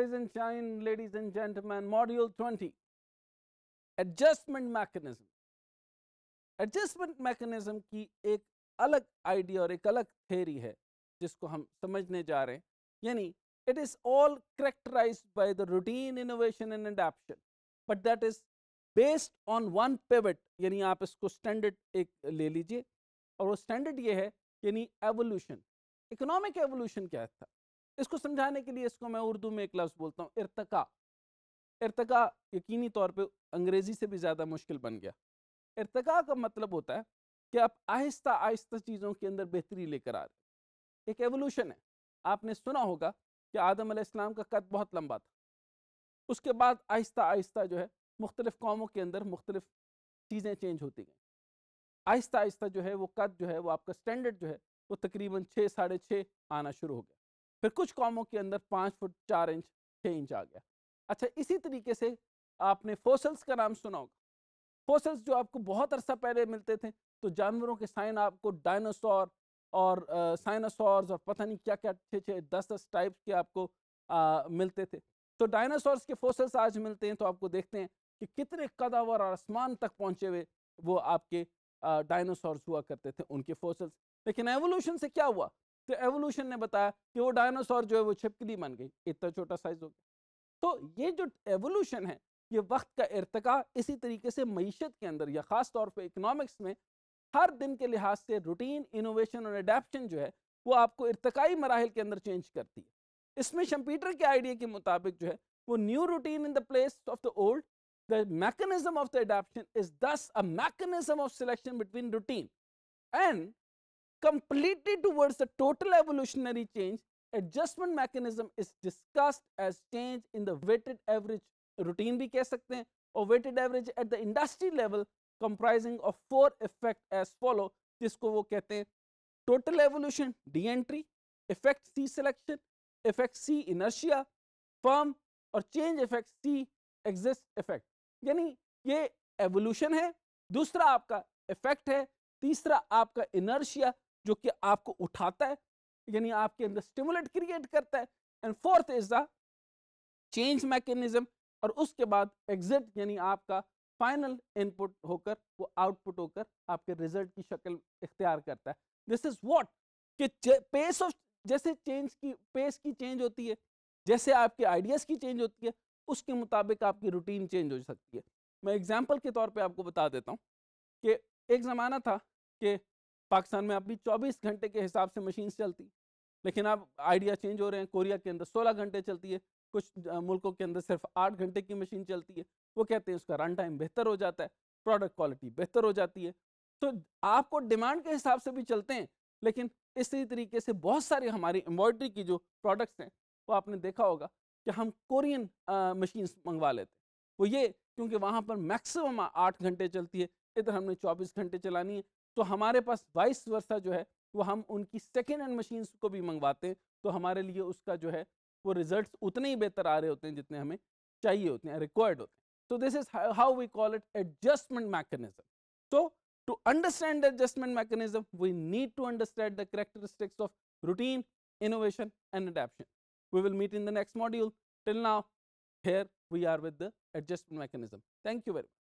Rise and shine, ladies and gentlemen. Module 20 Adjustment Mechanism. adjustment mechanism ki ek alag idea aur ek alag theory hai jisko hum samajhne ja rahe हैं यानी it is all characterized by the routine innovation and adaptation but that is based on one pivot यानी आप इसको standard एक ले लीजिए और वो स्टैंडर्ड ये है यानी एवोल्यूशन इकोनॉमिक एवोल्यूशन क्या था इसको समझाने के लिए इसको मैं उर्दू में एक लफ्ज़ बोलता हूँ इरतका इरतका यकीनी तौर पे अंग्रेज़ी से भी ज़्यादा मुश्किल बन गया इरतका का मतलब होता है कि आप आहिस्ता आहिस्ता चीज़ों के अंदर बेहतरी लेकर आ रहे एक एवोल्यूशन है आपने सुना होगा कि आदम आसमाम का कद बहुत लंबा था उसके बाद आहिस्ता आहिस्ता जो है मुख्तलिफ़ कौमों के अंदर मुख्तलिफ़ चीज़ें चेंज होती गई आहिस्ता आहिस्ता जो है वो कद जो है वो आपका स्टैंडर्ड जो है वो तकरीबन छः साढ़े छः आना शुरू हो गया फिर कुछ कॉमों के अंदर पाँच फुट चार इंच छः इंच आ गया अच्छा इसी तरीके से आपने फोसल्स का नाम सुना होगा फोसल्स जो आपको बहुत अरसा पहले मिलते थे तो जानवरों के साइन आपको डायनासोर और साइनासॉर्स और पता नहीं क्या क्या छः छः दस दस टाइप्स के आपको आ, मिलते थे तो डायनासोर्स के फोसल्स आज मिलते हैं तो आपको देखते हैं कि कितने कदावर और आसमान तक पहुँचे हुए वो आपके डायनासोर्स हुआ करते थे उनके फोसल्स लेकिन एवोल्यूशन से क्या हुआ तो एवोल्यूशन ने बताया कि वो डायनासोर जो है वो छिपकली बन गई इतना छोटा साइज हो गया तो ये जो एवोल्यूशन है ये वक्त का इरतका इसी तरीके से मीशत के अंदर या ख़ास तौर पर इकनॉमिक्स में हर दिन के लिहाज से रूटीन इनोवेशन और अडेप्शन जो है वो आपको इरतकई मराहल के अंदर चेंज करती है इसमें शम्पीटर के आइडिया के मुताबिक जो है वो new routine in the place of the old the mechanism of the adaptation is thus a mechanism of selection between routine and completely towards the total evolutionary change, adjustment mechanism is discussed as change in the weighted average routine भी कह सकते हैं और weighted average at the industry level comprising of four effect as follow जिसको वो कहते हैं total evolution D entry, effect C selection, effect C inertia, firm और change effect C exist effect यानी ये evolution है दूसरा आपका effect है तीसरा आपका inertia जो कि आपको उठाता है यानी आपके अंदर स्टिमुलेट क्रिएट करता है and fourth is the change mechanism और उसके बाद एग्जिट यानी आपका फाइनल इनपुट होकर वो आउटपुट होकर आपके रिजल्ट की शक्ल इख्तियार करता है दिस इज वॉट कि पेस ऑफ जैसे चेंज की पेस की चेंज होती है जैसे आपके आइडियाज़ की चेंज होती है उसके मुताबिक आपकी रूटीन चेंज हो सकती है मैं एग्जाम्पल के तौर पर आपको बता देता हूँ कि एक ज़माना था कि पाकिस्तान में अभी 24 घंटे के हिसाब से मशीन चलती लेकिन अब आइडिया चेंज हो रहे हैं कोरिया के अंदर 16 घंटे चलती है कुछ मुल्कों के अंदर सिर्फ आठ घंटे की मशीन चलती है वो कहते हैं उसका रन टाइम बेहतर हो जाता है प्रोडक्ट क्वालिटी बेहतर हो जाती है तो आपको डिमांड के हिसाब से भी चलते हैं लेकिन इसी तरीके से बहुत सारी हमारी एम्ब्रॉयड्री की जो प्रोडक्ट्स हैं वो आपने देखा होगा कि हम कोरियन मशीन्स मंगवा लेते हैं वो ये क्योंकि वहाँ पर मैक्सिमम आठ घंटे चलती है इधर हमने चौबीस घंटे चलानी है तो हमारे पास वाइस वर्षा जो है वो हम उनकी सेकेंड हैंड मशीन को भी मंगवाते हैं तो हमारे लिए उसका जो है वो रिजल्ट उतने ही बेहतर आ रहे होते हैं जितने हमें चाहिए होते हैं रिक्वायर्ड होते हैं तो this is how we call it adjustment mechanism so to understand adjustment mechanism we need to understand the characteristics of routine innovation and adaptation we will meet in the next module till now here we are with the adjustment mechanism thank you very much